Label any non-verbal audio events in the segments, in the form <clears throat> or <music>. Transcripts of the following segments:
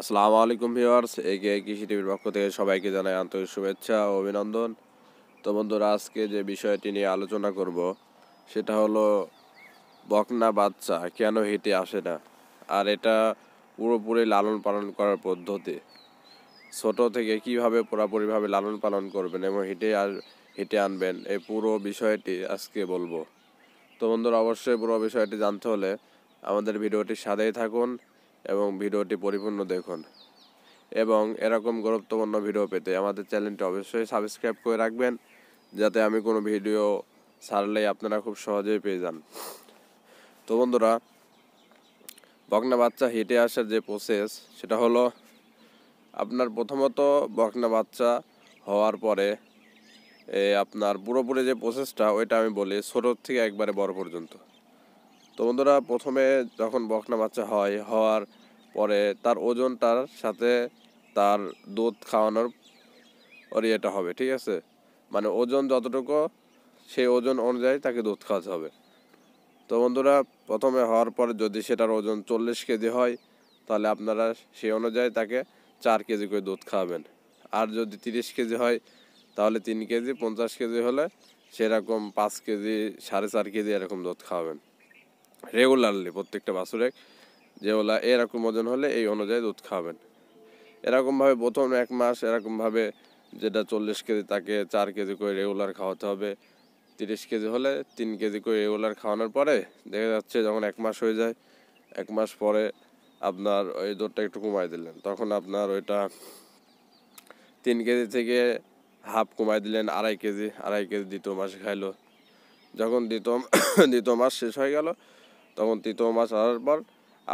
আসসালামু আলাইকুম ভিউয়ার্স একে কৃষি টিভির পক্ষ থেকে সবাইকে জানাই আন্তরিক শুভেচ্ছা ও অভিনন্দন তো বন্ধুরা আজকে যে বিষয়টি নিয়ে আলোচনা করব সেটা হলো বকনা বাচ্চা কেন হেঁটে আসে না আর এটা পুরোপুরি লালন পালন করার পদ্ধতি ছোট থেকে কিভাবে পুরাপুরিভাবে লালন পালন করবেন এবং হেঁটে আর হেঁটে আনবেন এই পুরো বিষয়টি আজকে বলবো তো বন্ধুরা অবশ্যই পুরো বিষয়টি জানতে হলে আমাদের ভিডিওটি সাদাই থাকুন এবং ভিডিওটি পরিপূর্ণ দেখুন এবং এরকম গুরুত্বপূর্ণ ভিডিও পেতে আমাদের চ্যানেলটি অবশ্যই সাবস্ক্রাইব করে রাখবেন যাতে আমি কোনো ভিডিও ছাড়লেই আপনারা খুব সহজেই পেয়ে যান তো বন্ধুরা বকনা বাচ্চা হেঁটে আসার যে প্রসেস সেটা হলো আপনার প্রথমত বকনা বাচ্চা হওয়ার পরে এ আপনার পুরোপুরি যে প্রসেসটা ওইটা আমি বলি ছোটোর থেকে একবারে বড় পর্যন্ত তো বন্ধুরা প্রথমে যখন বকনা বাচ্চা হয় হওয়ার পরে তার ওজনটার সাথে তার দুধ খাওয়ানোর ওর ইয়েটা হবে ঠিক আছে মানে ওজন যতটুকু সেই ওজন অনুযায়ী তাকে দুধ খাওয়াতে হবে তো বন্ধুরা প্রথমে হওয়ার পর যদি সেটার ওজন চল্লিশ কেজি হয় তাহলে আপনারা সেই অনুযায়ী তাকে চার কেজি করে দুধ খাওয়াবেন আর যদি তিরিশ কেজি হয় তাহলে তিন কেজি পঞ্চাশ কেজি হলে সেরকম পাঁচ কেজি সাড়ে চার কেজি এরকম দুধ খাওয়াবেন রেগুলারলি প্রত্যেকটা বাছুরে যে ওলা এরকম ওজন হলে এই অনুযায়ী দুধ খাওয়াবেন এরকমভাবে প্রথম এক মাস এরকমভাবে যেটা চল্লিশ কেজি তাকে চার কেজি করে রেগুলার খাওয়াতে হবে তিরিশ কেজি হলে তিন কেজি করে রেগুলার খাওয়ানোর পরে দেখা যাচ্ছে যখন এক মাস হয়ে যায় এক মাস পরে আপনার ওই দুধটা একটু কমাই দিলেন তখন আপনার ওইটা তিন কেজি থেকে হাফ কমাই দিলেন আড়াই কেজি আড়াই কেজি দ্বিতীয় মাস খাইলো যখন দ্বিতীয় দ্বিতীয় মাস শেষ হয়ে গেল তখন তৃতীয় মাছ আসার পর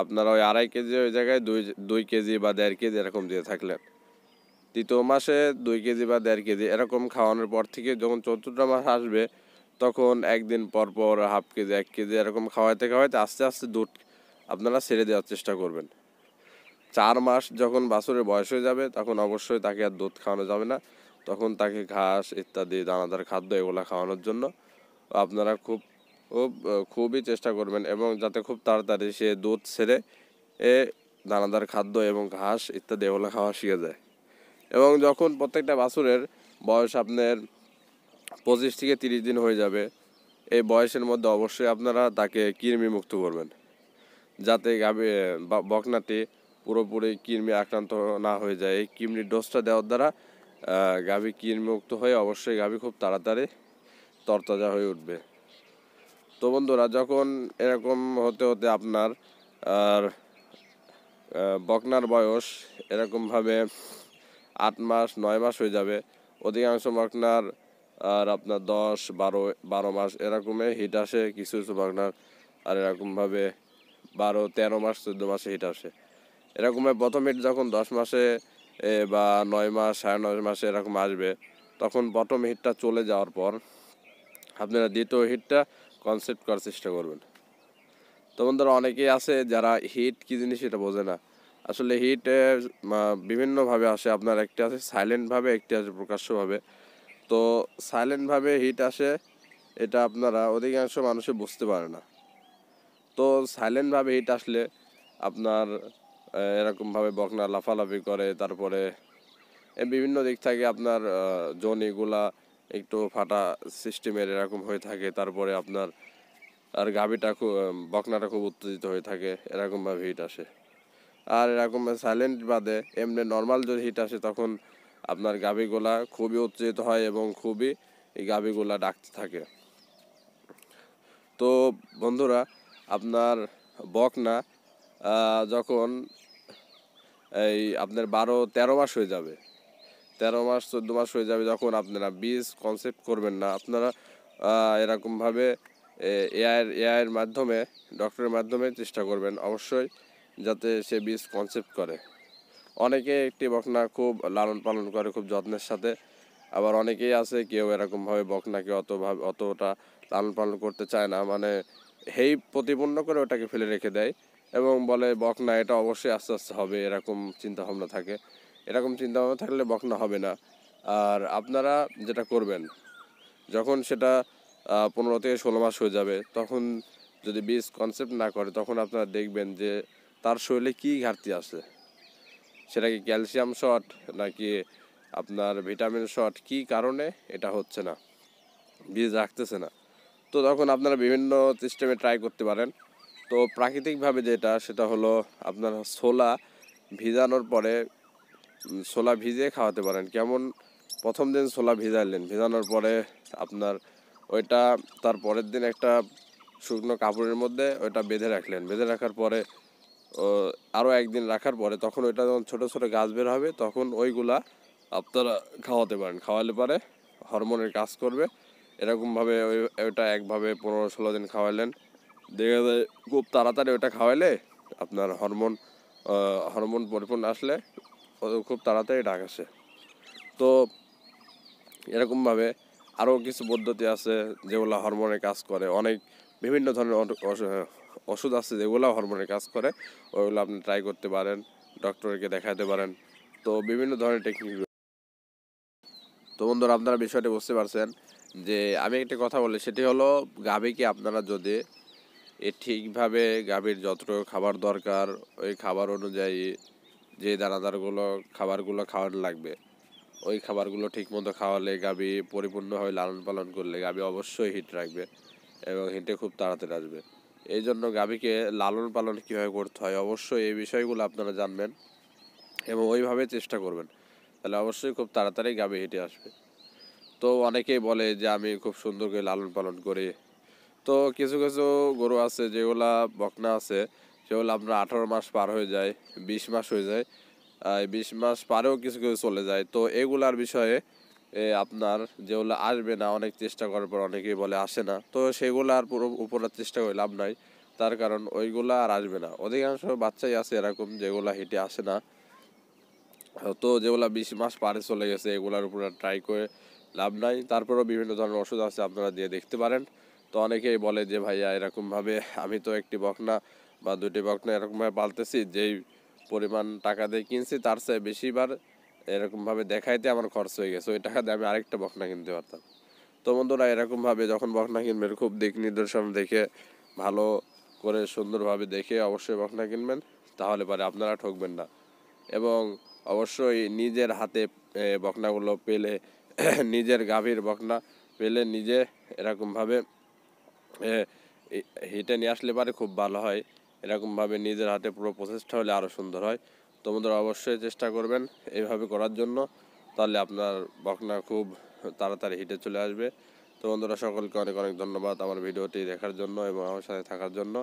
আপনারা ওই আড়াই কেজি ওই জায়গায় দুই দুই কেজি বা দেড় কেজি এরকম দিয়ে থাকলেন তৃতীয় মাসে দুই কেজি বা দেড় কেজি এরকম খাওয়ানোর পর থেকে যখন চতুর্থ মাস আসবে তখন একদিন পর পর হাফ কেজি এক কেজি এরকম খাওয়াইতে খাওয়াইতে আস্তে আস্তে দুধ আপনারা ছেড়ে দেওয়ার চেষ্টা করবেন চার মাস যখন বাছুরের বয়স হয়ে যাবে তখন অবশ্যই তাকে আর দুধ খাওয়ানো যাবে না তখন তাকে ঘাস ইত্যাদি দানাদার খাদ্য এগুলো খাওয়ানোর জন্য আপনারা খুব খুব খুবই চেষ্টা করবেন এবং যাতে খুব তাড়াতাড়ি সে দুধ ছেড়ে এ দানাদার খাদ্য এবং ঘাস ইত্যাদি এগুলো খাওয়া শিখে যায় এবং যখন প্রত্যেকটা বাছুরের বয়স আপনার পঁচিশ থেকে তিরিশ দিন হয়ে যাবে এই বয়সের মধ্যে অবশ্যই আপনারা তাকে কৃমি মুক্ত করবেন যাতে গাভী বকনাটি পুরোপুরি কৃমি আক্রান্ত না হয়ে যায় এই কৃমির ডোজটা দেওয়ার দ্বারা গাভী কৃমিমুক্ত হয়ে অবশ্যই গাভী খুব তাড়াতাড়ি তরতাজা হয়ে উঠবে তো বন্ধুরা যখন এরকম হতে হতে আপনার আর বকনার বয়স এরকমভাবে আট মাস নয় মাস হয়ে যাবে অধিকাংশ বকনার আর আপনার দশ বারো বারো মাস এরকমে হিট আসে কিছু কিছু বকনার আর এরকমভাবে বারো তেরো মাস চোদ্দো মাসে হিট আসে এরকমে প্রথম হিট যখন দশ মাসে বা নয় মাস সাড়ে নয় মাসে এরকম আসবে তখন প্রথম হিটটা চলে যাওয়ার পর আপনারা দ্বিতীয় হিটটা কনসেপ্ট করার চেষ্টা করবেন তো বন্ধুরা অনেকেই আছে যারা হিট কী জিনিস এটা বোঝে না আসলে হিট বিভিন্নভাবে আসে আপনার একটি আছে সাইলেন্টভাবে একটি আছে প্রকাশ্যভাবে তো সাইলেন্টভাবে হিট আসে এটা আপনারা অধিকাংশ মানুষে বুঝতে পারে না তো সাইলেন্টভাবে হিট আসলে আপনার এরকমভাবে বকনা লাফালাফি করে তারপরে বিভিন্ন দিক থেকে আপনার জনিগুলা একটু ফাটা সিস্টেমের এরকম হয়ে থাকে তারপরে আপনার আর গাভীটা খুব বকনাটা খুব উত্তেজিত হয়ে থাকে এরকমভাবে হিট আসে আর এরকম সাইলেন্ট বাদে এমনি নর্মাল যদি হিট আসে তখন আপনার গাভীগুলা খুবই উত্তেজিত হয় এবং খুবই এই গাভীগুলা ডাকতে থাকে তো বন্ধুরা আপনার বকনা যখন এই আপনার বারো তেরো মাস হয়ে যাবে তেরো মাস চোদ্দো মাস হয়ে যাবে যখন আপনারা বীজ কনসেপ্ট করবেন না আপনারা এরকমভাবে এআইয়ের এআইয়ের মাধ্যমে ডক্টরের মাধ্যমে চেষ্টা করবেন অবশ্যই যাতে সে বীজ কনসেপ্ট করে অনেকে একটি বকনা খুব লালন পালন করে খুব যত্নের সাথে আবার অনেকেই আছে কেউ এরকমভাবে বকনাকে অতভাবে অতটা লালন পালন করতে চায় না মানে হেই প্রতিপন্ন করে ওটাকে ফেলে রেখে দেয় এবং বলে বকনা এটা অবশ্যই আস্তে আস্তে হবে এরকম চিন্তাভাবনা থাকে এরকম চিন্তাভাবনা থাকলে বকনা হবে না আর আপনারা যেটা করবেন যখন সেটা পনেরো থেকে ষোলো মাস হয়ে যাবে তখন যদি বীজ কনসেপ্ট না করে তখন আপনারা দেখবেন যে তার শরীরে কি ঘাটতি আছে সেটা কি ক্যালসিয়াম শট নাকি আপনার ভিটামিন শট কি কারণে এটা হচ্ছে না বীজ রাখতেছে না তো তখন আপনারা বিভিন্ন সিস্টেমে ট্রাই করতে পারেন তো প্রাকৃতিকভাবে যেটা সেটা হলো আপনার ছোলা ভিজানোর পরে ছোলা ভিজিয়ে খাওয়াতে পারেন কেমন প্রথম দিন ছোলা ভিজাইলেন ভিজানোর পরে আপনার ওইটা তার পরের দিন একটা শুকনো কাপড়ের মধ্যে ওইটা বেঁধে রাখলেন বেঁধে রাখার পরে আরও একদিন রাখার পরে তখন ওইটা যখন ছোটো ছোটো গাছ বের হবে তখন ওইগুলা আপনারা খাওয়াতে পারেন খাওয়ালে পারে হরমোনের কাজ করবে এরকমভাবে ওই ওইটা একভাবে পনেরো ষোলো দিন খাওয়ালেন দেখা যায় খুব তাড়াতাড়ি ওইটা খাওয়াইলে আপনার হরমোন হরমোন পরিপূর্ণ আসলে খুব তাড়াতাড়ি ডাক আসে তো এরকমভাবে আরও কিছু পদ্ধতি আছে যেগুলো হরমোনে কাজ করে অনেক বিভিন্ন ধরনের ওষুধ আছে যেগুলো হরমোনে কাজ করে ওইগুলো আপনি ট্রাই করতে পারেন ডক্টরকে দেখাতে পারেন তো বিভিন্ন ধরনের টেকনিক তো বন্ধুরা আপনারা বিষয়টি বুঝতে পারছেন যে আমি একটি কথা বলি সেটি হলো গাভীকে আপনারা যদি এ ঠিকভাবে গাভীর যতটুকু খাবার দরকার ওই খাবার অনুযায়ী যে দানাদারগুলো খাবারগুলো খাওয়ার লাগবে ওই খাবারগুলো মতো খাওয়ালে গাবি পরিপূর্ণভাবে লালন পালন করলে গাবি অবশ্যই হিট রাখবে এবং হিটে খুব তাড়াতাড়ি আসবে এই জন্য গাবিকে লালন পালন কীভাবে করতে হয় অবশ্যই এই বিষয়গুলো আপনারা জানবেন এবং ওইভাবে চেষ্টা করবেন তাহলে অবশ্যই খুব তাড়াতাড়ি গাবি হেঁটে আসবে তো অনেকেই বলে যে আমি খুব সুন্দর করে লালন পালন করি তো কিছু কিছু গরু আছে যেগুলা বকনা আছে সেগুলো আপনার আঠারো মাস পার হয়ে যায় বিশ মাস হয়ে যায় বিশ মাস পারেও কিছু কিছু চলে যায় তো এগুলার বিষয়ে আপনার যেগুলো আসবে না অনেক চেষ্টা করার পর অনেকেই বলে আসে না তো সেগুলার পুরো উপরে চেষ্টা করে লাভ নাই তার কারণ ওইগুলা আর আসবে না অধিকাংশ বাচ্চাই আছে এরকম যেগুলো হেঁটে আসে না তো যেগুলো বিশ মাস পারে চলে গেছে এগুলার উপরে ট্রাই করে লাভ নাই তারপরেও বিভিন্ন ধরনের ওষুধ আছে আপনারা দিয়ে দেখতে পারেন তো অনেকেই বলে যে ভাইয়া এরকমভাবে আমি তো একটি বকনা বা দুটি বকনা এরকমভাবে পালতেছি যেই পরিমাণ টাকা দিয়ে কিনছি তার চেয়ে বেশিবার এরকমভাবে দেখাইতে আমার খরচ হয়ে গেছে ওই টাকা দিয়ে আমি আরেকটা বকনা কিনতে পারতাম তো বন্ধুরা এরকমভাবে যখন বকনা কিনবেন খুব দিক নির্দেশন দেখে ভালো করে সুন্দরভাবে দেখে অবশ্যই বকনা কিনবেন তাহলে পরে আপনারা ঠকবেন না এবং অবশ্যই নিজের হাতে বকনাগুলো পেলে <clears throat> নিজের গাভীর বকনা পেলে নিজে এরকমভাবে হেঁটে নিয়ে আসলে পারে খুব ভালো হয় এরকমভাবে নিজের হাতে পুরো প্রসেসটা হলে আরও সুন্দর হয় তোমাদের অবশ্যই চেষ্টা করবেন এইভাবে করার জন্য তাহলে আপনার বকনা খুব তাড়াতাড়ি হিটে চলে আসবে তো সকলকে অনেক অনেক ধন্যবাদ আমার ভিডিওটি দেখার জন্য এবং আমার সাথে থাকার জন্য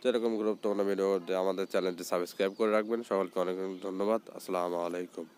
তো এরকম গুরুত্বপূর্ণ ভিডিও আমাদের চ্যানেলটি সাবস্ক্রাইব করে রাখবেন সকলকে অনেক অনেক ধন্যবাদ আসসালামু আলাইকুম